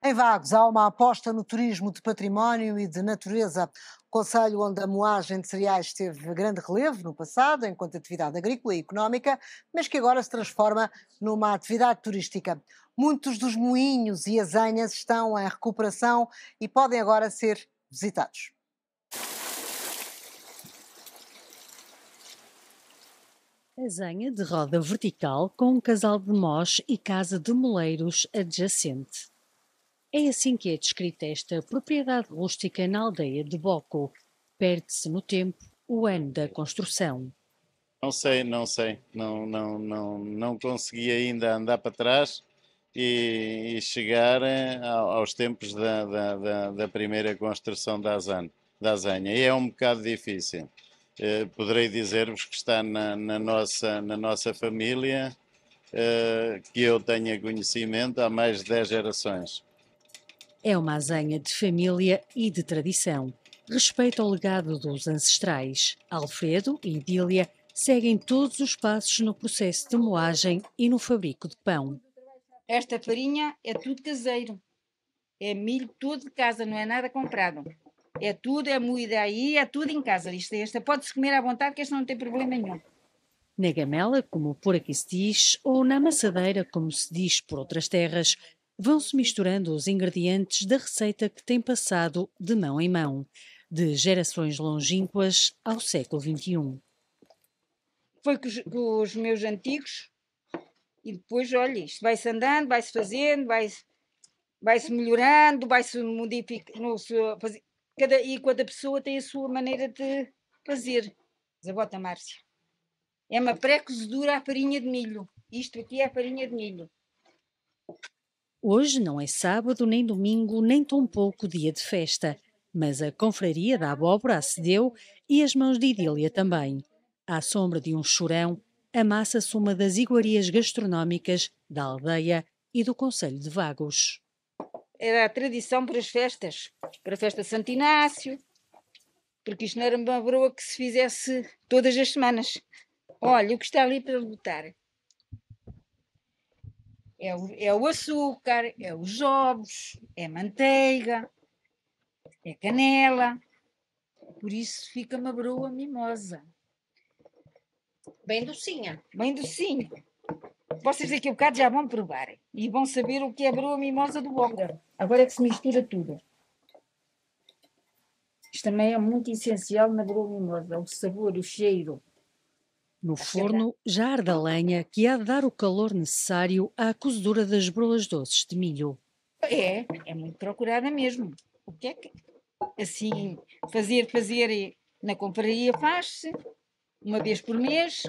Em Vagos há uma aposta no turismo de património e de natureza. O Conselho, onde a moagem de cereais teve grande relevo no passado, enquanto atividade agrícola e económica, mas que agora se transforma numa atividade turística. Muitos dos moinhos e as estão em recuperação e podem agora ser visitados. Azanha de roda vertical com um casal de mós e casa de moleiros adjacente. É assim que é descrita esta propriedade rústica na aldeia de Boco. Perde-se no tempo o ano da construção. Não sei, não sei. Não, não, não, não consegui ainda andar para trás e, e chegar eh, aos tempos da, da, da, da primeira construção da Azan da azanha. E é um bocado difícil. Eh, poderei dizer-vos que está na, na, nossa, na nossa família, eh, que eu tenha conhecimento há mais de 10 gerações é uma azanha de família e de tradição. Respeita o legado dos ancestrais. Alfredo e Dília seguem todos os passos no processo de moagem e no fabrico de pão. Esta farinha é tudo caseiro. É milho todo de casa, não é nada comprado. É tudo, é moída aí, é tudo em casa. Isto, esta pode-se comer à vontade, que esta não tem problema nenhum. Na gamela, como por aqui se diz, ou na amassadeira, como se diz por outras terras, vão-se misturando os ingredientes da receita que tem passado de mão em mão, de gerações longínquas ao século XXI. Foi com os, com os meus antigos e depois, olha, isto vai-se andando, vai-se fazendo, vai-se vai -se melhorando, vai-se modificando. Cada, e cada pessoa tem a sua maneira de fazer. Zabota Márcia. É uma pré-cozedura à farinha de milho. Isto aqui é a farinha de milho. Hoje não é sábado, nem domingo, nem tão pouco dia de festa, mas a confraria da abóbora acedeu e as mãos de Idília também. À sombra de um chorão, amassa-se uma das iguarias gastronómicas da aldeia e do Conselho de Vagos. Era a tradição para as festas, para a festa de Santo Inácio, porque isto não era uma broa que se fizesse todas as semanas. Olha, o que está ali para lutar é o, é o açúcar, é os ovos, é manteiga, é canela. Por isso fica uma broa mimosa. Bem docinha. Bem docinha. Vocês aqui um bocado já vão provar e vão saber o que é a broa mimosa do Boga. Agora é que se mistura tudo. Isto também é muito essencial na broa mimosa, o sabor, o cheiro. No é forno já arde a lenha que há de dar o calor necessário à cozedura das broas doces de milho. É, é muito procurada mesmo. O que é que assim fazer, fazer na confraria faz-se uma vez por mês.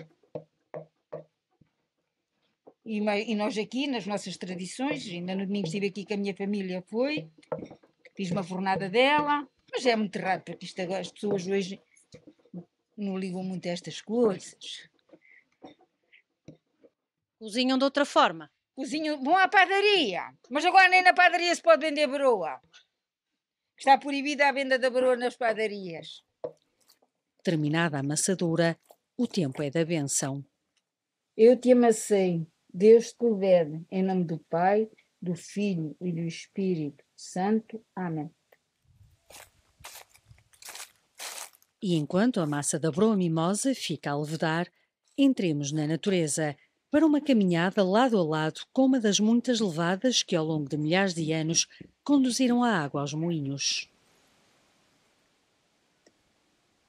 E, e, nós aqui, nas nossas tradições, ainda no domingo estive aqui com a minha família, foi, fiz uma fornada dela, mas é muito raro, porque isto, as pessoas hoje não ligam muito a estas coisas. Cozinham de outra forma? Cozinham, vão à padaria. Mas agora nem na padaria se pode vender broa. Está proibida a venda da broa nas padarias. Terminada a amassadura, o tempo é da benção. Eu te amassei, Deus te governe, em nome do Pai, do Filho e do Espírito Santo. Amém. E enquanto a massa da broa mimosa fica a levedar, entremos na natureza para uma caminhada lado a lado com uma das muitas levadas que, ao longo de milhares de anos, conduziram a água aos moinhos.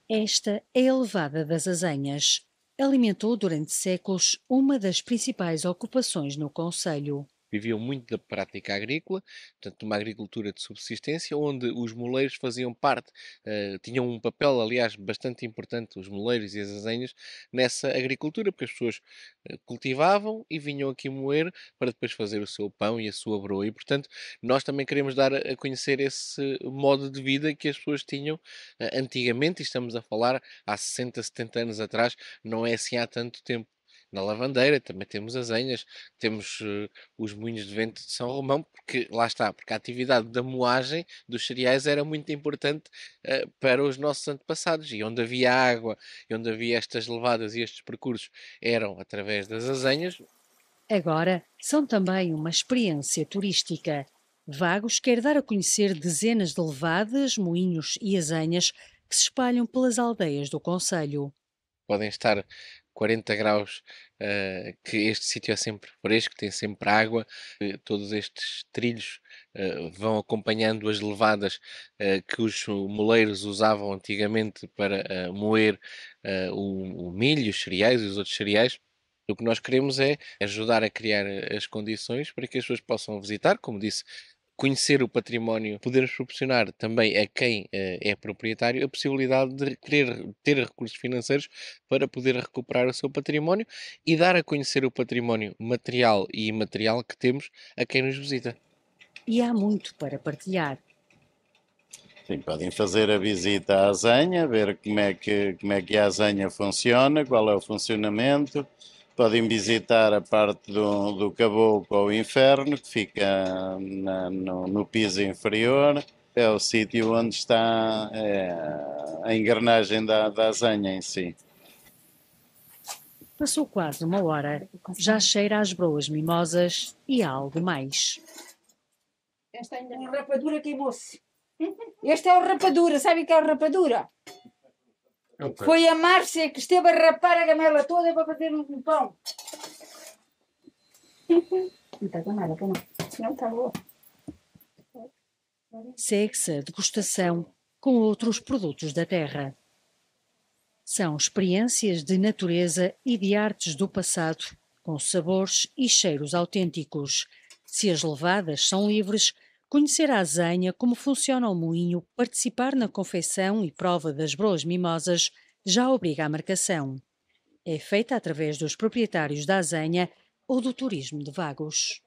Esta é a levada das Azanhas. Alimentou durante séculos uma das principais ocupações no Conselho viviam muito da prática agrícola, portanto, uma agricultura de subsistência, onde os moleiros faziam parte, uh, tinham um papel, aliás, bastante importante, os moleiros e as azenhas, nessa agricultura, porque as pessoas eh, cultivavam e vinham aqui moer para depois fazer o seu pão e a sua broa. E, portanto, nós também queremos dar a conhecer esse modo de vida que as pessoas tinham uh, antigamente, e estamos a falar há 60, 70 anos atrás, não é assim há tanto tempo na Lavandeira, também temos as Anhas, temos uh, os moinhos de vento de São Romão, porque lá está, porque a atividade da moagem dos cereais era muito importante uh, para os nossos antepassados, e onde havia água, e onde havia estas levadas e estes percursos, eram através das azenhas. Agora, são também uma experiência turística. Vagos quer dar a conhecer dezenas de levadas, moinhos e azenhas que se espalham pelas aldeias do Conselho podem estar 40 graus, uh, que este sítio é sempre fresco, tem sempre água, eh, todos estes trilhos uh, vão acompanhando as levadas uh, que os moleiros usavam antigamente para moer o, o, milho, os cereais e os outros cereais. O que nós queremos é ajudar a criar as condições para que as pessoas possam visitar, como disse, conhecer o património, podermos proporcionar também a quem uh, é proprietário a possibilidade de querer ter recursos financeiros para poder recuperar o seu património e dar a conhecer o património material e imaterial que temos a quem nos visita. E há muito para partilhar. Sim, podem fazer a visita à Azenha, ver como é que, como é que a Azenha funciona, qual é o funcionamento, podem visitar a parte do, do Caboclo ao Inferno, que fica na, no, no, piso inferior. É o sítio onde está é, a engrenagem da, da azanha em si. Passou quase uma hora, já cheira às broas mimosas e há algo mais. Esta ainda é rapadura queimou-se. Este é o rapadura, sabe o que é o rapadura? Foi a Márcia que esteve a rapar a gamela toda para fazer um pão. Não está com nada, não. está Segue-se a degustação com outros produtos da terra. São experiências de natureza e de artes do passado, com sabores e cheiros autênticos. Se as levadas são livres, Conhecer a azenha, como funciona o moinho, participar na confecção e prova das broas mimosas já obriga à marcação. É feita através dos proprietários da azenha ou do turismo de vagos.